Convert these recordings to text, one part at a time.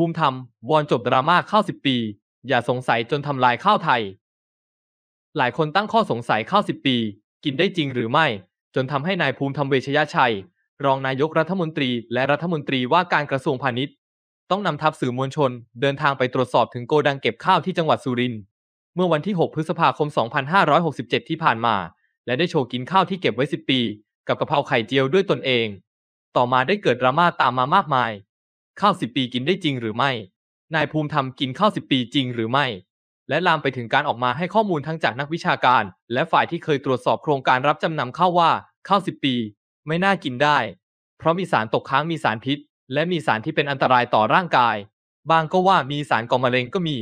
ภูมิธรรมวอนจบดราม่าข้าวสิบปี อย่าสงสัยจนทำลายข้าวไทย หลายคนตั้งข้อสงสัยข้าวสิบปี กินได้จริงหรือไม่ จนทำให้นายภูมิธรรมเวชยชัย รองนายกรัฐมนตรีและรัฐมนตรีว่าการกระทรวงพาณิชย์ ต้องนำทัพสื่อมวลชน เดินทางไปตรวจสอบถึงโกดังเก็บข้าวที่จังหวัดสุรินทร์เมื่อวันที่ 6 พฤษภาคม 2567 ที่ผ่านมา และได้โชว์กินข้าวที่เก็บไว้ 10 ปี กับกะเพราไข่เจียวด้วยตนเอง ต่อมาได้เกิดดราม่าตามมามากมายข้าวสิบปีกินได้จริงหรือไม่ นายภูมิธรรมกินข้าวสิบปีจริงหรือไม่ และลามไปถึงการออกมาให้ข้อมูลทั้งจากนักวิชาการ และฝ่ายที่เคยตรวจสอบโครงการรับจำนำข้าวว่าข้าวสิบปี ไม่น่ากินได้ เพราะมีสารตกค้างมีสารพิษ และมีสารที่เป็นอันตรายต่อร่างกาย บางก็ว่ามีสารก่อมะเร็งก็มี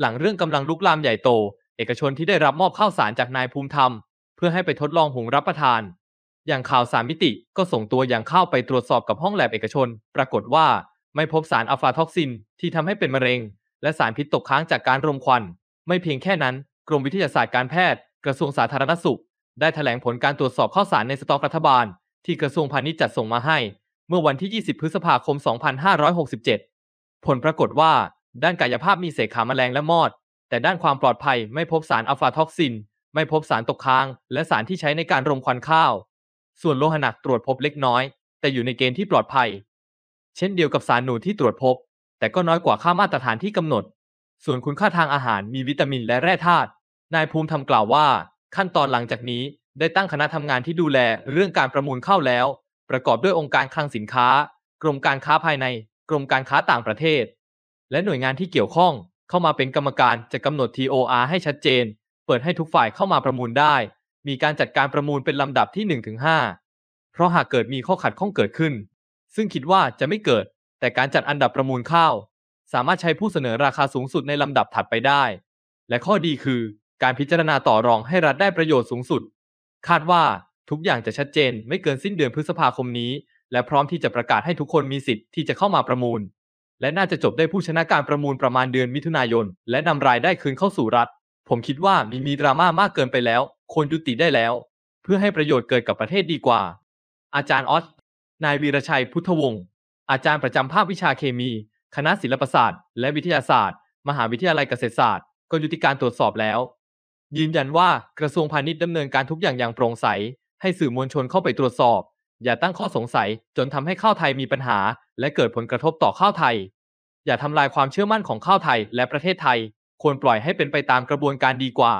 หลังเรื่องกำลังลุกลามใหญ่โต เอกชนที่ได้รับมอบข้าวสารจากนายภูมิธรรม เพื่อให้ไปทดลองหุงรับประทาน อย่างข่าวสามมิติก็ส่งตัวอย่างข้าวไปตรวจสอบกับห้องแลบเอกชน ปรากฏว่าไม่พบสารอัลฟาท็อกซิน ที่ทำให้เป็นมะเร็ง และสารพิษตกค้างจากการรมควัน ไม่เพียงแค่นั้น กรมวิทยาศาสตร์การแพทย์ กระทรวงสาธารณสุข ได้แถลงผลการตรวจสอบข้อสารในสต็อกรัฐบาล ที่กระทรวงพาณิชย์จัดส่งมาให้ เมื่อวันที่ 20 พฤษภาคม 2567 ผลปรากฏว่าด้านกายภาพมีเศษขามแมลงและมอด แต่ด้านความปลอดภัยไม่พบสารอัลฟาท็อกซิน ไม่พบสารตกค้าง และสารที่ใช้ในการรมควันข้าวส่วนโลหะหนักตรวจพบเล็กน้อย แต่อยู่ในเกณฑ์ที่ปลอดภัยเช่นเดียวกับสารหนูที่ตรวจพบ แต่ก็น้อยกว่าค่ามาตรฐานที่กำหนด ส่วนคุณค่าทางอาหารมีวิตามินและแร่ธาตุนายภูมิทำกล่าวว่า ขั้นตอนหลังจากนี้ได้ตั้งคณะทำงานที่ดูแลเรื่องการประมูลเข้าแล้ว ประกอบด้วยองค์การคลังสินค้า กรมการค้าภายใน กรมการค้าต่างประเทศ และหน่วยงานที่เกี่ยวข้องเข้ามาเป็นกรรมการจะกำหนด TOR ให้ชัดเจน เปิดให้ทุกฝ่ายเข้ามาประมูลได้ มีการจัดการประมูลเป็นลำดับที่ 1-5 เพราะหากเกิดมีข้อขัดข้องเกิดขึ้นซึ่งคิดว่าจะไม่เกิด แต่การจัดอันดับประมูลข้าว สามารถใช้ผู้เสนอราคาสูงสุดในลำดับถัดไปได้ และข้อดีคือ การพิจารณาต่อรองให้รัฐได้ประโยชน์สูงสุด คาดว่าทุกอย่างจะชัดเจนไม่เกินสิ้นเดือนพฤษภาคมนี้ และพร้อมที่จะประกาศให้ทุกคนมีสิทธิ์ที่จะเข้ามาประมูล และน่าจะจบได้ผู้ชนะการประมูลประมาณเดือนมิถุนายน และนำรายได้คืนเข้าสู่รัฐ ผมคิดว่ามีมีดราม่ามากเกินไปแล้วควรยุติได้แล้ว เพื่อให้ประโยชน์เกิดกับประเทศดีกว่า อาจารย์ออสนายวีรชัยพุทธวงศ์ อาจารย์ประจำภาควิชาเคมี คณะศิลปศาสตร์ และวิทยาศาสตร์ มหาวิทยาลัยเกษตรศาสตร์ก็ยุติการตรวจสอบแล้ว ยืนยันว่ากระทรวงพาณิชย์ดำเนินการทุกอย่างอย่างโปร่งใส ให้สื่อมวลชนเข้าไปตรวจสอบ อย่าตั้งข้อสงสัย จนทำให้ข้าวไทยมีปัญหาและเกิดผลกระทบต่อข้าวไทย อย่าทำลายความเชื่อมั่นของข้าวไทยและประเทศไทย ควรปล่อยให้เป็นไปตามกระบวนการดีกว่า